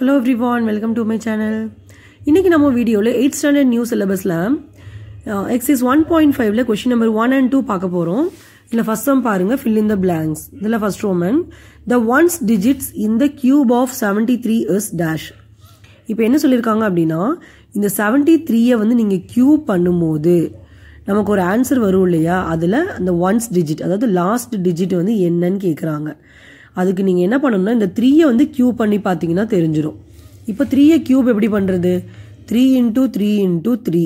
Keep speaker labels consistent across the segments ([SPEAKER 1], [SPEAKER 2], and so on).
[SPEAKER 1] Hello everyone welcome to my channel இன்றைக்கி நம்ம வீடியோவில் எயிட் ஸ்டாண்டர்ட் நியூ சிலபஸில் எக்ஸைஸ் ஒன் பாயிண்ட் ஃபைவ்ல question number one and two பார்க்க போகிறோம் இதில் ஃபர்ஸ்ட் ஒன் பாருங்கள் ஃபில் இன் த பிளாங்க்ஸ் இதில் first Roman the ones digits in the cube of seventy three is dash இப்போ என்ன சொல்லியிருக்காங்க அப்படின்னா இந்த செவன்டி த்ரீயை வந்து நீங்கள் கியூப் பண்ணும்போது நமக்கு ஒரு ஆன்சர் வரும் இல்லையா அதில் அந்த ஒன்ஸ் டிஜிட் அதாவது லாஸ்ட் டிஜிட் வந்து என்னன்னு கேட்குறாங்க அதுக்கு நீங்கள் என்ன பண்ணணும்னா இந்த த்ரீயை வந்து க்யூ பண்ணி பார்த்தீங்கன்னா தெரிஞ்சிடும் இப்போ த்ரீயை க்யூப் எப்படி பண்ணுறது three into three into three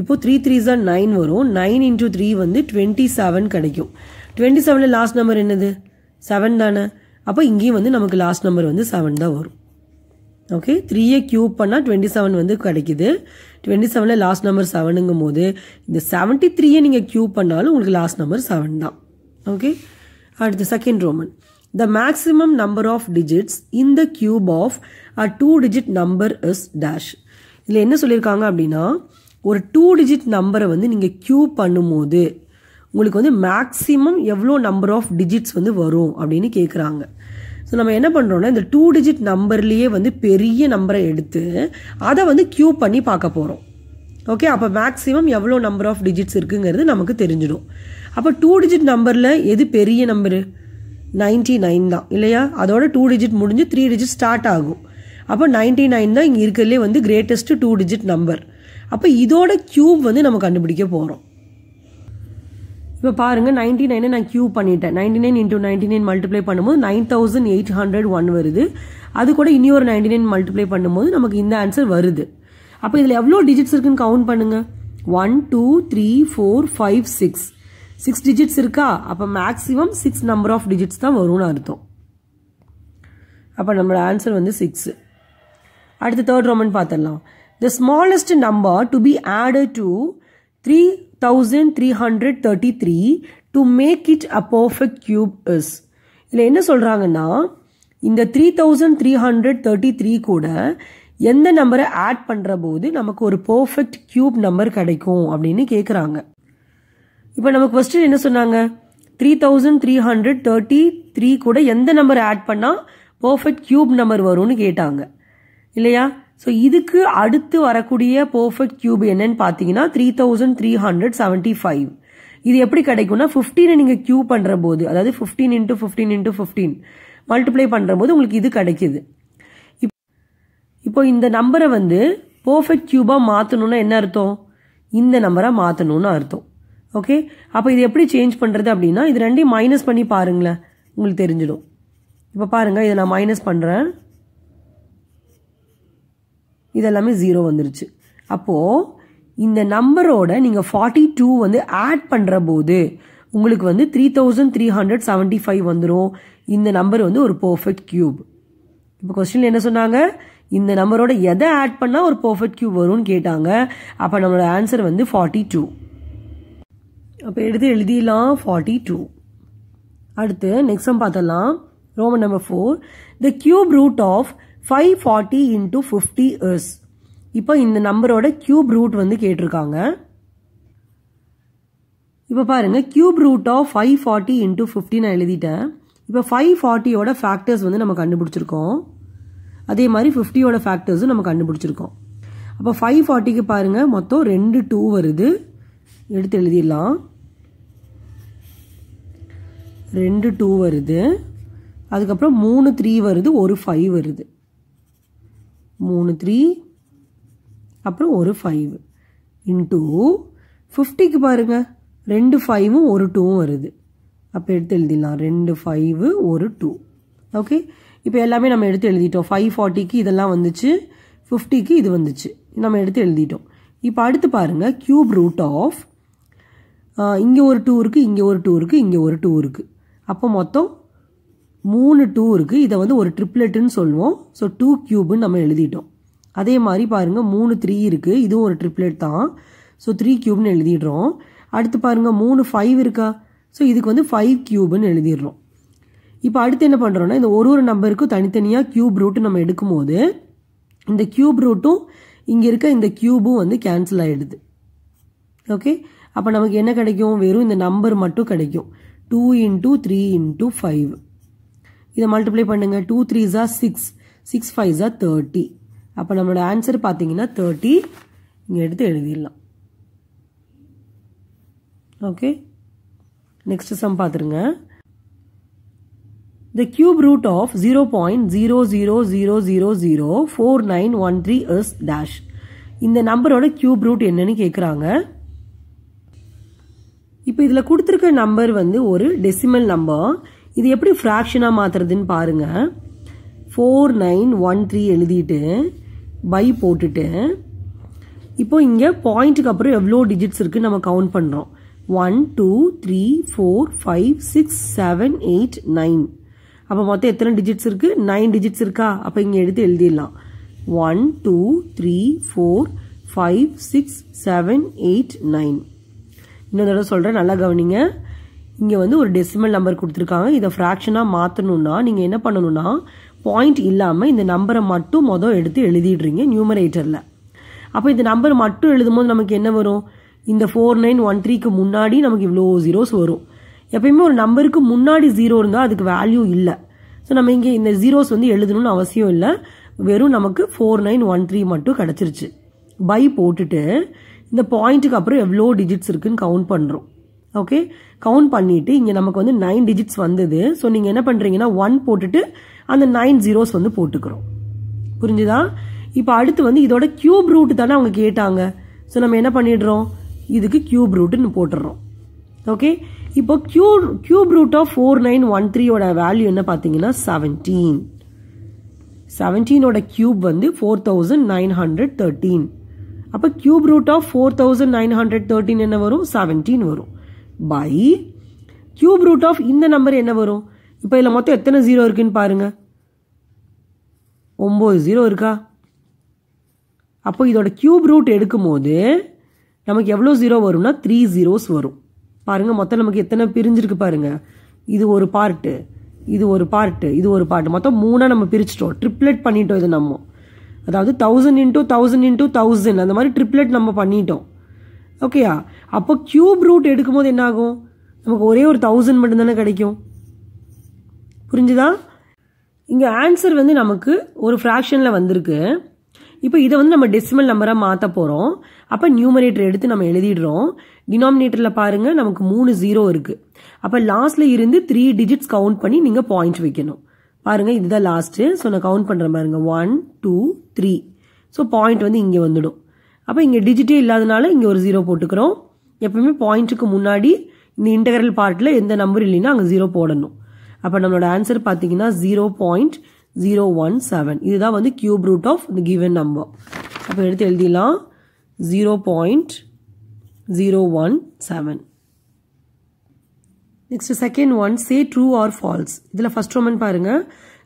[SPEAKER 1] இப்போது த்ரீ த்ரீ சார் நைன் வரும் நைன் இன்ட்டு த்ரீ வந்து டுவெண்ட்டி செவன் கிடைக்கும் டுவெண்ட்டி செவனில் லாஸ்ட் நம்பர் என்னது செவன் தானே அப்போ இங்கேயும் வந்து நமக்கு லாஸ்ட் நம்பர் வந்து செவன் தான் வரும் ஓகே த்ரீயை க்யூப் பண்ணால் டுவெண்ட்டி செவன் வந்து கிடைக்குது டுவெண்ட்டி செவனில் லாஸ்ட் நம்பர் செவனுங்கும் போது இந்த செவன்ட்டி த்ரீயை நீங்கள் க்யூப் பண்ணாலும் உங்களுக்கு லாஸ்ட் நம்பர் செவன் தான் ஓகே அடுத்து second Roman The maximum number of digits in the cube of a two-digit number is dash. இதில் என்ன சொல்லியிருக்காங்க அப்படின்னா ஒரு டூ டிஜிட் நம்பரை வந்து நீங்கள் கியூப் பண்ணும்போது உங்களுக்கு வந்து மேக்ஸிமம் எவ்வளோ நம்பர் ஆஃப் டிஜிட்ஸ் வந்து வரும் அப்படின்னு கேட்குறாங்க ஸோ நம்ம என்ன பண்ணுறோன்னா இந்த டூ டிஜிட் நம்பர்லேயே வந்து பெரிய நம்பரை எடுத்து அதை வந்து க்யூ பண்ணி பார்க்க போகிறோம் ஓகே அப்போ மேக்ஸிமம் எவ்வளோ நம்பர் ஆஃப் டிஜிட்ஸ் இருக்குங்கிறது நமக்கு தெரிஞ்சிடும் அப்போ டூ டிஜிட் நம்பரில் எது பெரிய நம்பரு நைன்ட்டி நைன் தான் இல்லையா அதோட டூ டிஜிட் முடிஞ்சு த்ரீ டிஜிட் ஸ்டார்ட் ஆகும் அப்போ நைன்ட்டி நைன் தான் இங்கே இருக்கிறதுலே வந்து கிரேட்டஸ்ட்டு டூ டிஜிட் நம்பர் அப்போ இதோட க்யூப் வந்து நம்ம கண்டுபிடிக்க போகிறோம் இப்போ பாருங்கள் நைன்டி நைனை நான் க்யூ பண்ணிட்டேன் ninety nine into ninety nine multiply பண்ணும்போது nine thousand eight hundred one வருது அது கூட இனி ஒரு நைன்டி நைன் மல்டிப்ளை பண்ணும்போது நமக்கு இந்த ஆன்சர் வருது அப்போ இதில் எவ்வளோ டிஜிட்ஸ் இருக்குன்னு கவுண்ட் பண்ணுங்கள் one two three four five six six digits இருக்கா அப்போ maximum six number of digits தான் வரும்னு அர்த்தம் அப்போ நம்மளோட ஆன்சர் வந்து சிக்ஸு அடுத்து தேர்ட் ரோமன் பார்த்துடலாம் the smallest number to be added to three thousand three hundred thirty three to make it a perfect cube is இதில் என்ன சொல்கிறாங்கன்னா இந்த three thousand three hundred thirty three கூட எந்த நம்பரை ஆட் பண்ணுற போது நமக்கு ஒரு பர்ஃபெக்ட் கியூப் நம்பர் கிடைக்கும் அப்படின்னு கேட்குறாங்க இப்போ நம்ம கொஸ்டின் என்ன சொன்னாங்க three thousand three hundred thirty three கூட எந்த நம்பர் ஆட் பண்ணால் பர்ஃபெக்ட் கியூப் நம்பர் வரும்னு கேட்டாங்க இல்லையா ஸோ இதுக்கு அடுத்து வரக்கூடிய பர்ஃபெக்ட் கியூப் என்னன்னு பார்த்தீங்கன்னா three thousand three hundred seventy five இது எப்படி கிடைக்கும்னா ஃபிஃப்டீனை நீங்கள் கியூ பண்ணுற போது அதாவது fifteen into fifteen into fifteen multiply பண்ணுற போது உங்களுக்கு இது கிடைக்கிது இப்போ இந்த நம்பரை வந்து பர்ஃபெக்ட் கியூபாக மாற்றணும்னா என்ன அர்த்தம் இந்த நம்பரை மாற்றணும்னு அர்த்தம் ஓகே அப்போ இது எப்படி சேஞ்ச் பண்ணுறது அப்படின்னா இது ரெண்டையும் மைனஸ் பண்ணி பாருங்களேன் உங்களுக்கு தெரிஞ்சிடும் இப்போ பாருங்கள் இதை நான் மைனஸ் பண்ணுறேன் இதெல்லாமே ஜீரோ வந்துருச்சு அப்போது இந்த நம்பரோட நீங்கள் ஃபார்ட்டி டூ வந்து ஆட் பண்ணுற போது உங்களுக்கு வந்து three thousand three hundred seventy five வந்துடும் இந்த நம்பர் வந்து ஒரு பர்ஃபெக்ட் கியூப் இப்போ கொஸ்டின் என்ன சொன்னாங்க இந்த நம்பரோட எதை ஆட் பண்ணால் ஒரு பர்ஃபெக்ட் கியூப் வரும்னு கேட்டாங்க அப்போ நம்மளோட ஆன்சர் வந்து ஃபார்ட்டி டூ அப்போ எடுத்து எழுதிலாம் ஃபார்ட்டி டூ அடுத்து நெக்ஸ்ட் நம்ம பார்த்தலாம் Roman number four the cube root of five forty into fifty is இப்போ இந்த நம்பரோட கியூப் ரூட் வந்து கேட்டிருக்காங்க இப்போ பாருங்க cube root of five forty into fifty நான் எழுதிட்டேன் இப்போ ஃபைவ் ஃபார்ட்டியோட ஃபேக்டர்ஸ் வந்து நம்ம கண்டுபிடிச்சிருக்கோம் அதே மாதிரி ஃபிஃப்டியோட ஃபேக்டர்ஸும் நம்ம கண்டுபிடிச்சிருக்கோம் அப்போ ஃபைவ் ஃபார்ட்டிக்கு பாருங்கள் மொத்தம் ரெண்டு டூ வருது எடுத்து எழுதிடலாம் ரெண்டு டூ வருது அதுக்கப்புறம் மூணு த்ரீ வருது ஒரு ஃபைவ் வருது மூணு த்ரீ அப்புறம் ஒரு ஃபைவ் இன்டூ ஃபிஃப்டிக்கு பாருங்கள் ரெண்டு ஃபைவும் ஒரு டூவும் வருது அப்போ எடுத்து எழுதிடலாம் ரெண்டு ஃபைவு ஒரு டூ ஓகே இப்போ எல்லாமே நம்ம எடுத்து எழுதிட்டோம் ஃபைவ் ஃபார்ட்டிக்கு இதெல்லாம் வந்துச்சு ஃபிஃப்டிக்கு இது வந்துச்சு நம்ம எடுத்து எழுதிட்டோம் இப்போ அடுத்து பாருங்கள் க்யூப் ரூட் ஆஃப் இங்கே ஒரு டூ இருக்குது இங்கே ஒரு டூ இருக்குது இங்கே ஒரு டூ இருக்குது அப்போ மொத்தம் மூணு டூ இருக்குது இதை வந்து ஒரு ட்ரிப்ளெட்டுன்னு சொல்லுவோம் ஸோ டூ க்யூப்னு நம்ம எழுதிட்டோம் அதே மாதிரி பாருங்கள் மூணு த்ரீ இருக்குது இதுவும் ஒரு ட்ரிப்ளெட் தான் ஸோ த்ரீ க்யூப்னு எழுதிடுறோம் அடுத்து பாருங்கள் மூணு ஃபைவ் இருக்கா ஸோ இதுக்கு வந்து ஃபைவ் க்யூப்னு எழுதிடுறோம் இப்போ அடுத்து என்ன பண்ணுறோன்னா இந்த ஒரு ஒரு நம்பருக்கும் தனித்தனியாக க்யூப் ரூட்டு நம்ம எடுக்கும்போது இந்த க்யூப் ரூட்டும் இங்கே இருக்க இந்த க்யூபும் வந்து கேன்சல் ஆகிடுது ஓகே அப்போ நமக்கு என்ன கிடைக்கும் வெறும் இந்த நம்பர் மட்டும் கிடைக்கும் two into three into five இதை மல்டிப்ளை பண்ணுங்கள் டூ த்ரீ ஜா சிக்ஸ் சிக்ஸ் ஃபைவ் ஜா தேர்ட்டி அப்போ நம்மளோட ஆன்சர் பார்த்தீங்கன்னா தேர்ட்டி இங்கே எடுத்து எழுதிடலாம் ஓகே நெக்ஸ்ட் சம் பார்த்துருங்க the cube root of zero point zero zero zero zero zero four nine one three is dash இந்த நம்பரோட கியூப் ரூட் என்னன்னு கேட்குறாங்க இப்போ இதில் கொடுத்துருக்க நம்பர் வந்து ஒரு டெசிமல் நம்பர் இது எப்படி ஃப்ராக்ஷனாக மாற்றுறதுன்னு பாருங்கள் ஃபோர் நைன் ஒன் த்ரீ எழுதிட்டு பை போட்டுட்டு இப்போ இங்கே பாயிண்ட்டுக்கு அப்புறம் எவ்வளோ டிஜிட்ஸ் இருக்குன்னு நம்ம கவுண்ட் பண்ணுறோம் one two three four five six seven eight nine அப்போ மொத்தம் எத்தனை டிஜிட்ஸ் இருக்குது நைன் டிஜிட்ஸ் இருக்கா அப்போ இங்கே எடுத்து எழுதிடலாம் one two three four five six seven eight nine இன்னொரு தடவை சொல்கிறேன் நல்லா கவனிங்க இங்கே வந்து ஒரு டெசிமல் நம்பர் கொடுத்துருக்காங்க இதை ஃப்ராக்ஷனாக மாற்றணுன்னா நீங்கள் என்ன பண்ணணும்னா பாயிண்ட் இல்லாமல் இந்த நம்பரை மட்டும் மொதல் எடுத்து எழுதிடுறீங்க நியூமரேட்டரில் அப்போ இந்த நம்பர் மட்டும் எழுதும்போது நமக்கு என்ன வரும் இந்த ஃபோர் நைன் ஒன் த்ரீக்கு முன்னாடி நமக்கு இவ்வளோ ஜீரோஸ் வரும் எப்பயுமே ஒரு நம்பருக்கு முன்னாடி ஜீரோ இருந்தால் அதுக்கு வேல்யூ இல்லை ஸோ நம்ம இங்கே இந்த ஜீரோஸ் வந்து எழுதணும்னு அவசியம் இல்லை வெறும் நமக்கு ஃபோர் நைன் ஒன் த்ரீ மட்டும் கிடச்சிருச்சு பை போட்டுட்டு இந்த பாயிண்ட்டுக்கு அப்புறம் எவ்வளோ டிஜிட்ஸ் இருக்குன்னு கவுண்ட் பண்ணுறோம் ஓகே கவுண்ட் பண்ணிவிட்டு இங்கே நமக்கு வந்து நைன் டிஜிட்ஸ் வந்தது ஸோ நீங்கள் என்ன பண்ணுறீங்கன்னா ஒன் போட்டுட்டு அந்த நைன் ஜீரோஸ் வந்து போட்டுக்கிறோம் புரிஞ்சுதா இப்போ அடுத்து வந்து இதோட கியூப் ரூட் தானே அவங்க கேட்டாங்க ஸோ நம்ம என்ன பண்ணிடுறோம் இதுக்கு கியூப் ரூட்டுன்னு போட்டுடுறோம் ஓகே இப்போ கியூ cube root of four nine one த்ரீயோட வேல்யூ என்ன பார்த்தீங்கன்னா செவன்டீன் செவன்டீனோட கியூப் வந்து four thousand nine hundred thirteen அப்போ cube root of four thousand nine hundred thirteen என்ன வரும் செவன்டீன் வரும் பை கியூப் ரூட் ஆஃப் இந்த நம்பர் என்ன வரும் இப்போ இதில் மொத்தம் எத்தனை ஜீரோ இருக்குன்னு பாருங்கள் ஒம்பது ஜீரோ இருக்கா அப்போ இதோட கியூப் ரூட் எடுக்கும்போது நமக்கு எவ்வளோ ஜீரோ வரும்னா த்ரீ ஜீரோஸ் வரும் பாருங்கள் மொத்தம் நமக்கு எத்தனை பிரிஞ்சிருக்கு பாருங்க இது ஒரு பார்ட்டு இது ஒரு பார்ட்டு இது ஒரு பார்ட்டு மொத்தம் மூணாக நம்ம பிரிச்சிட்டோம் ட்ரிப்ளெட் பண்ணிட்டோம் இது நம்ம அதாவது thousand into thousand into thousand அந்த மாதிரி ட்ரிப்ளெட் நம்ம பண்ணிட்டோம் ஓகேயா அப்போ க்யூப் ரூட் எடுக்கும்போது என்ன ஆகும் நமக்கு ஒரே ஒரு தௌசண்ட் மட்டும்தானே கிடைக்கும் புரிஞ்சுதா இங்கே ஆன்சர் வந்து நமக்கு ஒரு ஃப்ராக்ஷனில் வந்திருக்கு இப்போ இதை வந்து நம்ம டெசிமல் நம்பராக மாற்ற போகிறோம் அப்போ நியூமரேட்டர் எடுத்து நம்ம எழுதிடுறோம் டினாமினேட்டரில் பாருங்கள் நமக்கு மூணு ஜீரோ இருக்குது அப்போ லாஸ்ட்டில் இருந்து த்ரீ டிஜிட்ஸ் கவுண்ட் பண்ணி நீங்கள் பாயிண்ட் வைக்கணும் பாருங்க இதுதான் லாஸ்ட்டு ஸோ நான் கவுண்ட் பண்ணுறேன் பாருங்க one two three so point வந்து இங்கே வந்துடும் அப்போ இங்கே டிஜிட்டே இல்லாதனால இங்கே ஒரு ஜீரோ போட்டுக்கிறோம் எப்பவுமே பாயிண்ட்டுக்கு முன்னாடி இந்த இன்டகரல் பார்ட்டில் எந்த நம்பர் இல்லைன்னா அங்கே ஜீரோ போடணும் அப்போ நம்மளோட ஆன்சர் பார்த்தீங்கன்னா zero point zero one seven இதுதான் வந்து cube root of the given number அப்போ எடுத்து எழுதிடலாம் zero point zero one seven next second one say true or false இதில் ஃபர்ஸ்ட் ரோமன் பாருங்க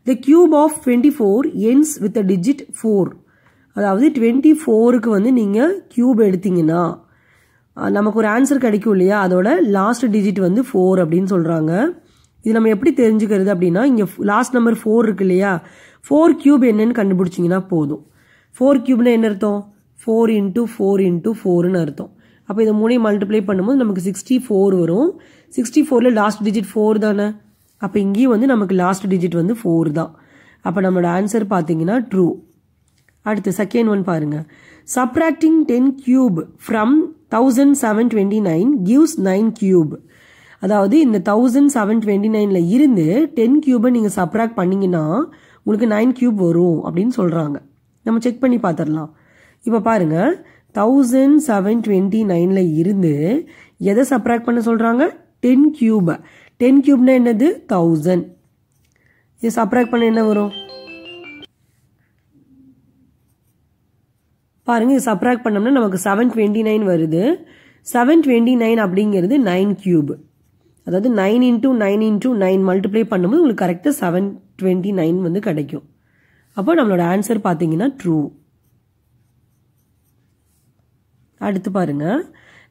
[SPEAKER 1] the cube of twenty four ends with digit four அதாவது டுவெண்ட்டி ஃபோருக்கு வந்து நீங்கள் கியூப் எடுத்தீங்கன்னா நமக்கு ஒரு ஆன்சர் கிடைக்கும் இல்லையா அதோட லாஸ்ட் டிஜிட் வந்து ஃபோர் அப்படின்னு சொல்கிறாங்க இது நம்ம எப்படி தெரிஞ்சுக்கிறது அப்படின்னா இங்கே லாஸ்ட் நம்பர் ஃபோர் இருக்கு இல்லையா ஃபோர் கியூப் என்னன்னு கண்டுபிடிச்சிங்கன்னா போதும் ஃபோர் கியூப்னா என்ன அர்த்தம் ஃபோர் இன்ட்டு ஃபோர் இன்ட்டு ஃபோர்னு அர்த்தம் அப்போ இதை மூணையும் மல்டிப்ளை பண்ணும்போது நமக்கு சிக்ஸ்டி ஃபோர் வரும் சிக்ஸ்டி ஃபோரில் லாஸ்ட் டிஜிட் ஃபோர் தானே அப்போ இங்கேயும் வந்து நமக்கு லாஸ்ட் டிஜிட் வந்து ஃபோர் தான் அப்போ நம்மளோட ஆன்சர் பார்த்தீங்கன்னா ட்ரூ அடுத்து செகண்ட் ஒன் பாருங்கள் subtracting ten cube from thousand seven twenty nine gives nine cube அதாவது இந்த தௌசண்ட் செவன் டுவெண்ட்டி நைனில் இருந்து டென் கியூபை நீங்கள் சப்ராக்ட் பண்ணிங்கன்னா உங்களுக்கு நைன் கியூப் வரும் அப்படின்னு சொல்கிறாங்க நம்ம செக் பண்ணி பார்த்துடலாம் இப்போ பாருங்கள் தௌசண்ட் செவன் டுவெண்ட்டி நைனில் இருந்து எதை சப்ராக்ட் பண்ண சொல்கிறாங்க டென் கியூப் டென் கியூப்னா என்னது தௌசண்ட் இது சப்ராக் பண்ண என்ன வரும் பாருங்கள் இது சப்ராக்ட் பண்ணோம்னா நமக்கு செவன் டுவெண்ட்டி நைன் வருது செவன் டுவெண்ட்டி நைன் அப்படிங்கிறது நைன் கியூப் அதாவது nine into nine into nine multiply பண்ணும்போது உங்களுக்கு கரெக்டாக செவன் டுவெண்ட்டி நைன் வந்து கிடைக்கும் அப்போ நம்மளோட ஆன்சர் பார்த்தீங்கன்னா ட்ரூ அடுத்து பாருங்கள்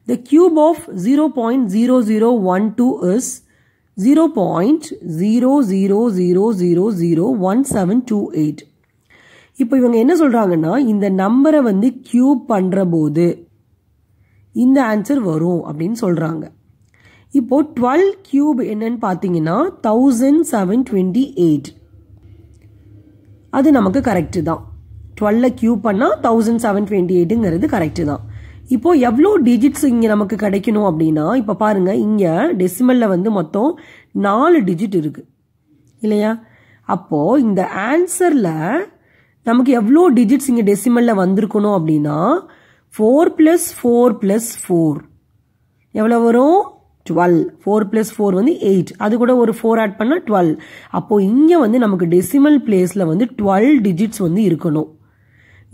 [SPEAKER 1] The cube of 0.0012 is 0.00001728. இப்போ இவங்க என்ன சொல்கிறாங்கன்னா இந்த நம்பரை வந்து கியூப் பண்ற போது இந்த ஆன்சர் வரும் அப்படின்னு சொல்கிறாங்க இப்போ டுவெல் கியூப் என்னன்னு பார்த்தீங்கன்னா தௌசண்ட் செவன் டுவெண்ட்டி எயிட் அது நமக்கு கரெக்டு தான் டுவெல்ல கியூப் பண்ணால் தௌசண்ட் செவன் டுவெண்ட்டி எயிட்டுங்கிறது கரெக்டு தான் இப்போ எவ்வளோ டிஜிட்ஸ் இங்கே நமக்கு கிடைக்கணும் அப்படின்னா இப்போ பாருங்கள் இங்கே டெசிமலில் வந்து மொத்தம் நாலு டிஜிட் இருக்குது இல்லையா அப்போது இந்த ஆன்சரில் நமக்கு எவ்வளோ டிஜிட்ஸ் இங்கே டெசிமலில் வந்திருக்கணும் அப்படின்னா four plus four plus four எவ்வளோ வரும் டுவெல் ஃபோர் ப்ளஸ் ஃபோர் வந்து எயிட் அது கூட ஒரு ஃபோர் ஆட் பண்ணால் டுவெல் அப்போது இங்கே வந்து நமக்கு டெசிமல் பிளேஸில் வந்து டுவெல் டிஜிட்ஸ் வந்து இருக்கணும்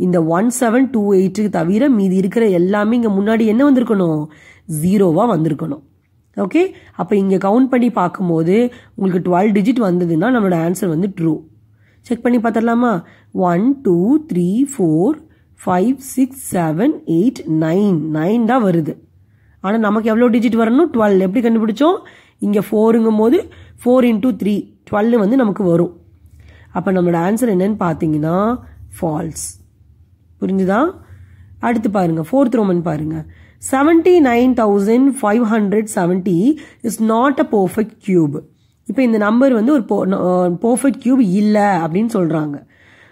[SPEAKER 1] இந்த ஒன் செவன் டூ எயிட்டுக்கு தவிர மீதி இருக்கிற எல்லாமே இங்கே முன்னாடி என்ன வந்திருக்கணும் ஜீரோவாக வந்திருக்கணும் ஓகே அப்போ இங்கே கவுண்ட் பண்ணி பார்க்கும்போது உங்களுக்கு டுவெல் டிஜிட் வந்ததுன்னா நம்மளோட ஆன்சர் வந்து ட்ரூ செக் பண்ணி பார்த்துடலாமா one two three four five six seven eight nine nine தான் வருது ஆனால் நமக்கு எவ்வளோ டிஜிட் வரணும் டுவெல் எப்படி கண்டுபிடிச்சோம் இங்கே ஃபோருங்கும் போது ஃபோர் இன்டூ த்ரீ டுவெல் வந்து நமக்கு வரும் அப்போ நம்மளோட ஆன்சர் என்னன்னு பார்த்தீங்கன்னா ஃபால்ஸ் புரிஞ்சுதா அடுத்து பாருங்க ஃபோர்த் ரோமன் பாருங்க seventy nine thousand five hundred seventy is not a perfect cube இப்போ இந்த நம்பர் வந்து ஒரு பர்ஃபெக்ட் கியூப் இல்லை அப்படின்னு சொல்கிறாங்க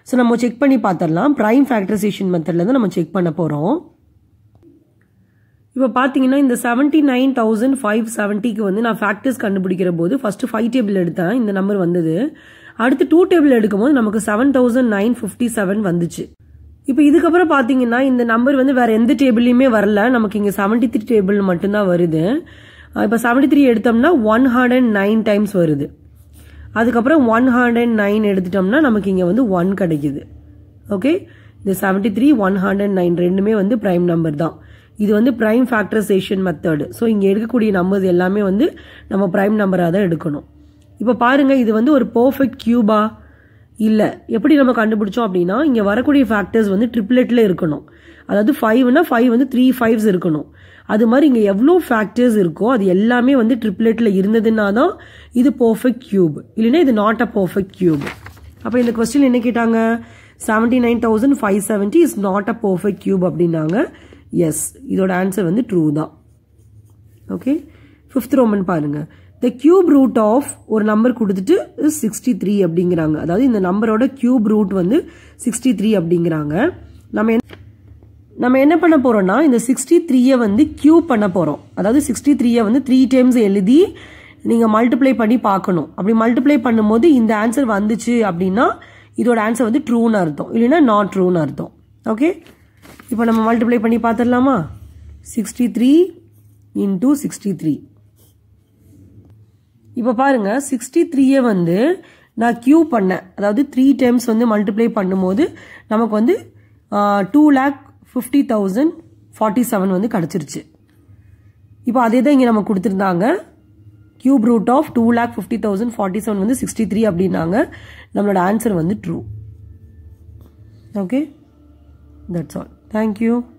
[SPEAKER 1] ஸோ நம்ம செக் பண்ணி பார்த்துடலாம் ப்ரைம் ஃபேக்டரைசேஷன் மெத்தடில் தான் நம்ம செக் பண்ண போகிறோம் இப்போ பார்த்தீங்கன்னா இந்த செவன்டி நைன் தௌசண்ட் ஃபைவ் செவன்ட்டிக்கு வந்து நான் ஃபேக்டர்ஸ் கண்டுபிடிக்கிற போது ஃபஸ்ட்டு ஃபைவ் டேபிள் எடுத்தேன் இந்த நம்பர் வந்தது அடுத்து டூ டேபிள் எடுக்கும்போது நமக்கு seven thousand nine fifty seven வந்துச்சு இப்போ இதுக்கப்புறம் பார்த்தீங்கன்னா இந்த நம்பர் வந்து வேறு எந்த டேபிள்லையுமே வரல நமக்கு இங்கே செவன்டி த்ரீ டேபிள் மட்டும்தான் வருது இப்போ செவன்டி த்ரீ எடுத்தோம்னா ஒன் ஹண்ட்ரட் நைன் டைம்ஸ் வருது அதுக்கப்புறம் ஒன் ஹண்ட்ரட் நைன் எடுத்துட்டோம்னா நமக்கு இங்கே வந்து ஒன் கிடைக்குது ஓகே இந்த seventy three one hundred nine ரெண்டுமே வந்து ப்ரைம் நம்பர் தான் இது வந்து ப்ரைம் ஃபேக்டரைசேஷன் மெத்தடு ஸோ இங்கே எடுக்கக்கூடிய நம்பர்ஸ் எல்லாமே வந்து நம்ம ப்ரைம் நம்பராக தான் எடுக்கணும் இப்போ பாருங்கள் இது வந்து ஒரு பர்ஃபெக்ட் கியூபா இல்லை எப்படி நம்ம கண்டுபிடிச்சோம் அப்படின்னா இங்கே வரக்கூடிய ஃபேக்டர்ஸ் வந்து ட்ரிப்ளெட்டில் இருக்கணும் அதாவது ஃபைவ்னா ஃபைவ் வந்து த்ரீ ஃபைவ்ஸ் இருக்கணும் அது மாதிரி இங்கே எவ்வளோ ஃபேக்டர்ஸ் இருக்கோ அது எல்லாமே வந்து ட்ரிப்ளெட்டில் இருந்ததுன்னா தான் இது பர்ஃபெக்ட் கியூப் இல்லைன்னா இது நாட் அ பர்ஃபெக்ட் கியூப் அப்போ இந்த கொஸ்டின் என்ன கேட்டாங்க seventy nine thousand five seventy is not a perfect cube அப்படின்னாங்க எஸ் இதோட ஆன்சர் வந்து ட்ரூ தான் ஓகே ஃபிஃப்த் ரோமன் பாருங்கள் த கியூப் ரூட் ஆஃப் ஒரு நம்பர் கொடுத்துட்டு சிக்ஸ்டி த்ரீ அப்படிங்கிறாங்க அதாவது இந்த நம்பரோட கியூப் ரூட் வந்து சிக்ஸ்டி த்ரீ அப்படிங்கிறாங்க நம்ம என்ன நம்ம என்ன பண்ண போகிறோம்னா இந்த சிக்ஸ்டி த்ரீயை வந்து கியூப் பண்ண போகிறோம் அதாவது சிக்ஸ்டி த்ரீயை வந்து த்ரீ டைம்ஸ் எழுதி நீங்கள் மல்டிப்ளை பண்ணி பார்க்கணும் அப்படி மல்டிப்ளை பண்ணும்போது இந்த ஆன்சர் வந்துச்சு அப்படின்னா இதோட ஆன்சர் வந்து ட்ரூன்னு அர்த்தம் இல்லைன்னா நாட் ட்ரூன்னு அர்த்தம் ஓகே இப்போ நம்ம மல்டிப்ளை பண்ணி பார்த்துடலாமா sixty three into sixty three இப்போ பாருங்கள் சிக்ஸ்டி த்ரீயை வந்து நான் கியூ பண்ணேன் அதாவது த்ரீ டைம்ஸ் வந்து மல்டிப்ளை பண்ணும்போது நமக்கு வந்து two lakh fifty thousand forty seven வந்து கிடச்சிருச்சு இப்போ அதே தான் இங்கே நம்ம கொடுத்துருந்தாங்க cube root of two lakh fifty thousand forty seven வந்து சிக்ஸ்டி த்ரீ அப்படின்னாங்க நம்மளோட ஆன்சர் வந்து true okay that's all thank you